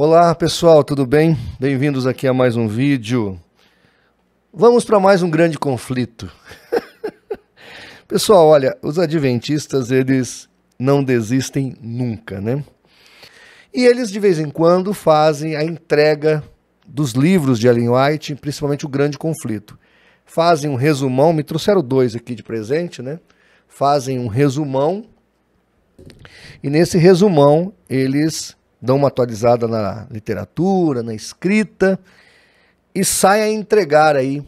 Olá pessoal, tudo bem? Bem-vindos aqui a mais um vídeo. Vamos para mais um grande conflito. pessoal, olha, os adventistas eles não desistem nunca, né? E eles de vez em quando fazem a entrega dos livros de Ellen White, principalmente o Grande Conflito. Fazem um resumão, me trouxeram dois aqui de presente, né? Fazem um resumão. E nesse resumão, eles dão uma atualizada na literatura, na escrita e saem a entregar aí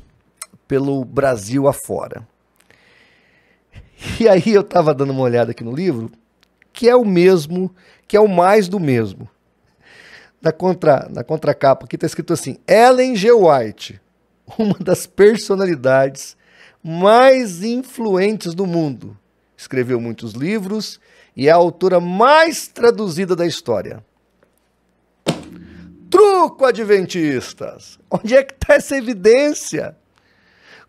pelo Brasil afora. E aí eu estava dando uma olhada aqui no livro, que é o mesmo, que é o mais do mesmo. Na, contra, na contracapa aqui está escrito assim, Ellen G. White, uma das personalidades mais influentes do mundo. Escreveu muitos livros e é a autora mais traduzida da história truco, adventistas? Onde é que está essa evidência?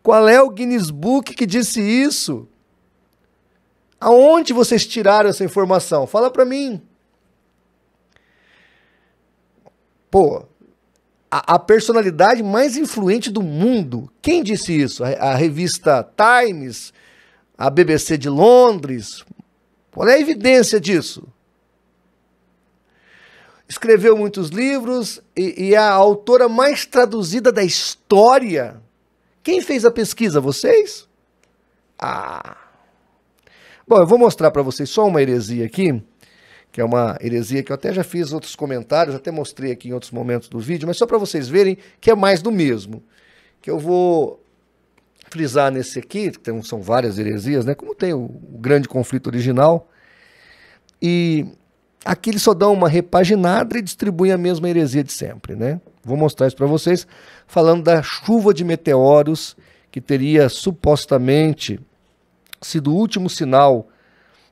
Qual é o Guinness Book que disse isso? Aonde vocês tiraram essa informação? Fala para mim. Pô, a, a, personalidade mais influente do mundo. Quem disse isso? A, a revista Times? A BBC de Londres? Qual é a evidência disso? escreveu muitos livros e, e é a autora mais traduzida da história. Quem fez a pesquisa? Vocês? Ah. Bom, eu vou mostrar para vocês só uma heresia aqui, que é uma heresia que eu até já fiz outros comentários, até mostrei aqui em outros momentos do vídeo, mas só para vocês verem que é mais do mesmo. Que eu vou frisar nesse aqui, que tem, são várias heresias, né? Como tem o, o grande conflito original. E Aqui eles só dão uma repaginada e distribuem a mesma heresia de sempre, né? Vou mostrar isso para vocês, falando da chuva de meteoros que teria supostamente sido o último sinal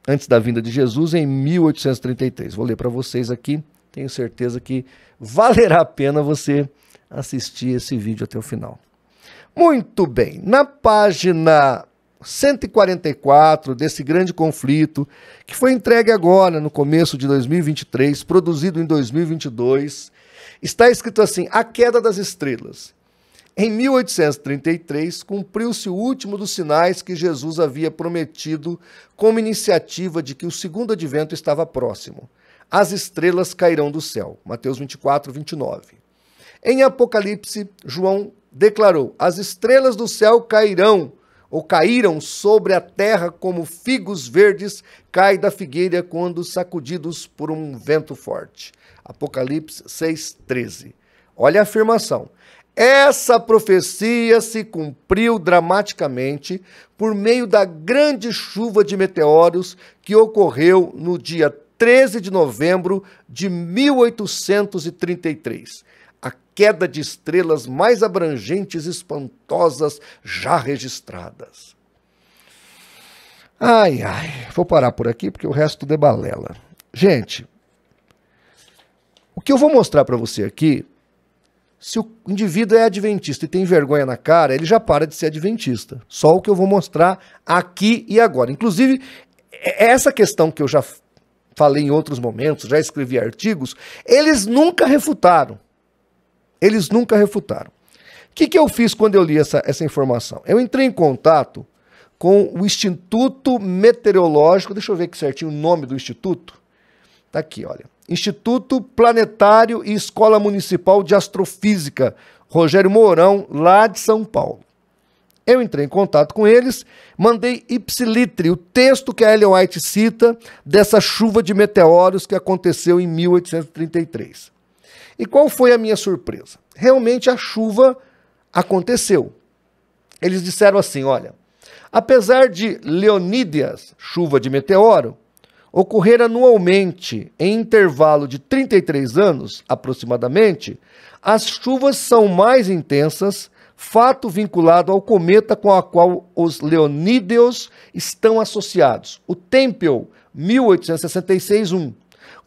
antes da vinda de Jesus em 1833. Vou ler para vocês aqui, tenho certeza que valerá a pena você assistir esse vídeo até o final. Muito bem, na página 144 desse grande conflito, que foi entregue agora, no começo de 2023, produzido em 2022, está escrito assim: A Queda das Estrelas. Em 1833, cumpriu-se o último dos sinais que Jesus havia prometido como iniciativa de que o segundo advento estava próximo. As estrelas cairão do céu. Mateus 24, 29. Em Apocalipse, João declarou: As estrelas do céu cairão ou caíram sobre a terra como figos verdes cai da figueira quando sacudidos por um vento forte. Apocalipse 6:13. Olha a afirmação. Essa profecia se cumpriu dramaticamente por meio da grande chuva de meteoros que ocorreu no dia 13 de novembro de 1833 a queda de estrelas mais abrangentes e espantosas já registradas. Ai, ai, vou parar por aqui porque o resto balela. Gente, o que eu vou mostrar para você aqui, se o indivíduo é adventista e tem vergonha na cara, ele já para de ser adventista. Só o que eu vou mostrar aqui e agora. Inclusive, é, é essa questão que eu já falei em outros momentos, já escrevi artigos, eles nunca refutaram. Eles nunca refutaram. O que, que eu fiz quando eu li essa, essa informação? Eu entrei em contato com o Instituto Meteorológico, deixa eu ver aqui certinho o nome do instituto. Tá aqui, olha. Instituto Planetário e Escola Municipal de Astrofísica, Rogério Mourão, lá de São Paulo. Eu entrei em contato com eles, mandei ipsilitre, o texto que a Ellen White cita dessa chuva de meteoros que aconteceu em 1833. E qual foi a minha surpresa? Realmente a chuva aconteceu. Eles disseram assim: olha, apesar de Leonídias, chuva de meteoro, ocorrer anualmente em intervalo de 33 anos aproximadamente, as chuvas são mais intensas, fato vinculado ao cometa com a qual os Leonídeos estão associados, o Tempel 1866-1,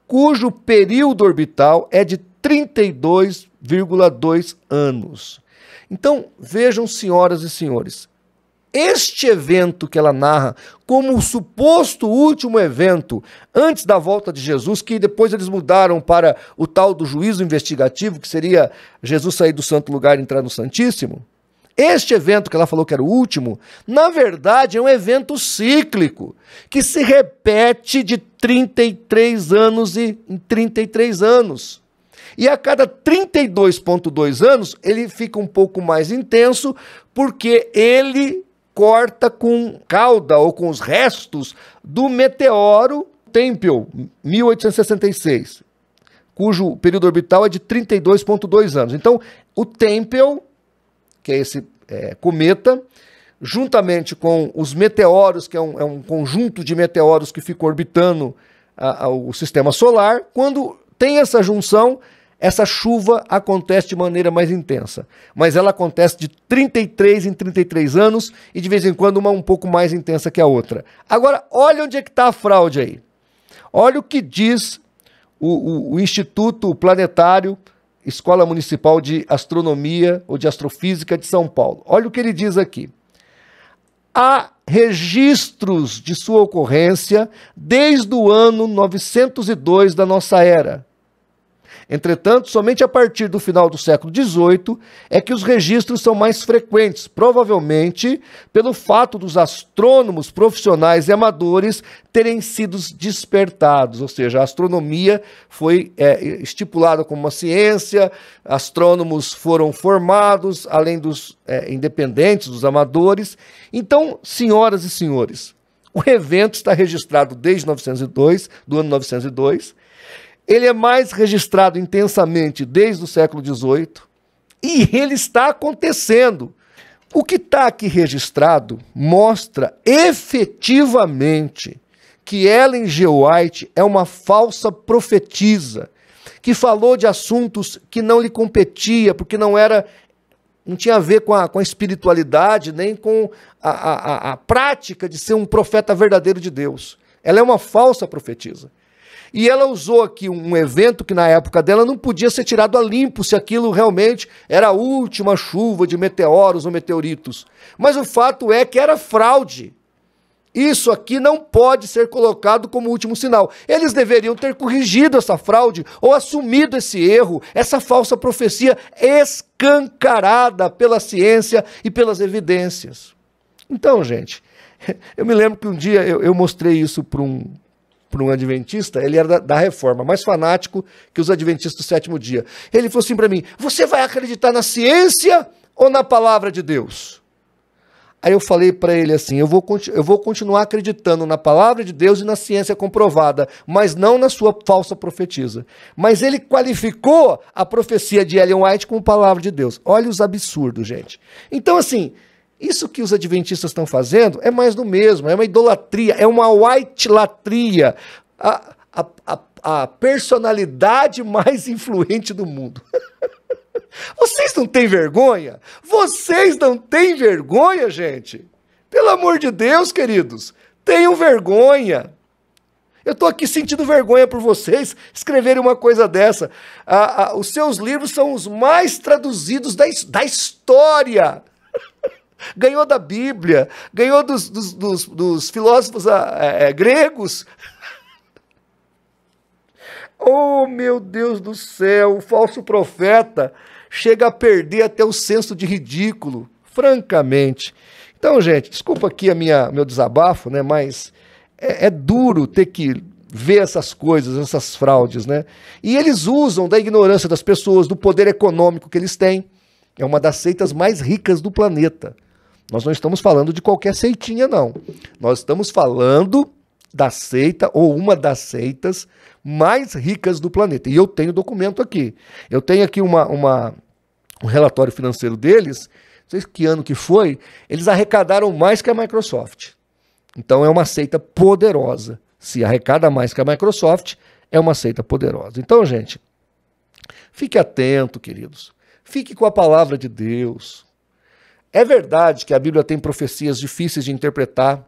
cujo período orbital é de 32,2 anos. Então, vejam, senhoras e senhores, este evento que ela narra como o suposto último evento antes da volta de Jesus, que depois eles mudaram para o tal do juízo investigativo, que seria Jesus sair do santo lugar e entrar no Santíssimo. Este evento que ela falou que era o último, na verdade é um evento cíclico, que se repete de 33 anos e, em 33 anos. E a cada 32,2 anos, ele fica um pouco mais intenso, porque ele corta com cauda ou com os restos do meteoro Tempel 1866, cujo período orbital é de 32,2 anos. Então, o Tempel, que é esse é, cometa, juntamente com os meteoros, que é um, é um, conjunto de meteoros que ficou orbitando a, a, o sistema solar, quando tem essa junção, essa chuva acontece de maneira mais intensa, mas ela acontece de 33 em 33 anos e de vez em quando uma um pouco mais intensa que a outra. Agora, olha onde é que está a fraude aí. Olha o que diz o, o, o Instituto Planetário, Escola Municipal de Astronomia ou de Astrofísica de São Paulo. Olha o que ele diz aqui há registros de sua ocorrência desde o ano 902 da nossa era, Entretanto, somente a partir do final do século XVIII é que os registros são mais frequentes, provavelmente pelo fato dos astrônomos profissionais e amadores terem sido despertados, ou seja, a astronomia foi é, estipulada como uma ciência, astrônomos foram formados, além dos é, independentes, dos amadores. Então, senhoras e senhores, o evento está registrado desde 902, do ano 902, ele é mais registrado intensamente desde o século XVIII e ele está acontecendo. O que está aqui registrado mostra efetivamente que Ellen G. White é uma falsa profetisa que falou de assuntos que não lhe competia, porque não era não tinha a ver com a, com a espiritualidade, nem com a, a, a prática de ser um profeta verdadeiro de Deus. Ela é uma falsa profetisa. E ela usou aqui um evento que na época dela não podia ser tirado a limpo se aquilo realmente era a última chuva de meteoros ou meteoritos. Mas o fato é que era fraude. Isso aqui não pode ser colocado como último sinal. Eles deveriam ter corrigido essa fraude ou assumido esse erro, essa falsa profecia escancarada pela ciência e pelas evidências. Então, gente, eu me lembro que um dia eu, eu mostrei isso para um, por um adventista, ele era da, da, reforma, mais fanático que os adventistas do sétimo dia. Ele falou assim para mim: Você vai acreditar na ciência ou na palavra de Deus? Aí eu falei para ele assim: eu vou, eu vou continuar acreditando na palavra de Deus e na ciência comprovada, mas não na sua falsa profetisa. Mas ele qualificou a profecia de Ellen White como palavra de Deus. Olha os absurdos, gente. Então, assim, isso que os adventistas estão fazendo é mais do mesmo, é uma idolatria, é uma white latria. A, a, a, a personalidade mais influente do mundo. Vocês não têm vergonha? Vocês não têm vergonha, gente? Pelo amor de Deus, queridos, tenham vergonha. Eu estou aqui sentindo vergonha por vocês escreverem uma coisa dessa. Ah, ah, os seus livros são os mais traduzidos da, da história ganhou da Bíblia, ganhou dos, dos, dos, dos filósofos ah, é, é, gregos. Oh, meu Deus do céu, o falso profeta chega a perder até o senso de ridículo, francamente. Então, gente, desculpa aqui a minha, meu desabafo, né? Mas é, é duro ter que ver essas coisas, essas fraudes, né? E eles usam da ignorância das pessoas, do poder econômico que eles têm. É uma das seitas mais ricas do planeta. Nós não estamos falando de qualquer seitinha, não. Nós estamos falando da seita ou uma das seitas mais ricas do planeta. E eu tenho documento aqui. Eu tenho aqui uma, uma um relatório financeiro deles. Não sei que ano que foi. Eles arrecadaram mais que a Microsoft. Então é uma seita poderosa. Se arrecada mais que a Microsoft, é uma seita poderosa. Então, gente, fique atento, queridos. Fique com a palavra de Deus. É verdade que a Bíblia tem profecias difíceis de interpretar.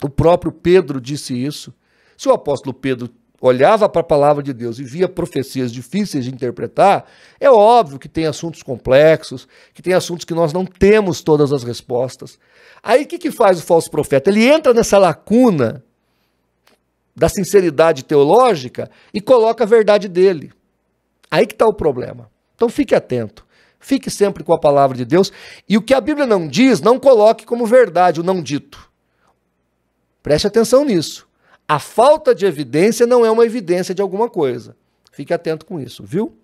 O próprio Pedro disse isso. Se o apóstolo Pedro olhava para a palavra de Deus e via profecias difíceis de interpretar, é óbvio que tem assuntos complexos, que tem assuntos que nós não temos todas as respostas. Aí o que, que faz o falso profeta? Ele entra nessa lacuna da sinceridade teológica e coloca a verdade dele. Aí que está o problema. Então fique atento. Fique sempre com a palavra de Deus. E o que a Bíblia não diz, não coloque como verdade o não dito. Preste atenção nisso. A falta de evidência não é uma evidência de alguma coisa. Fique atento com isso, viu?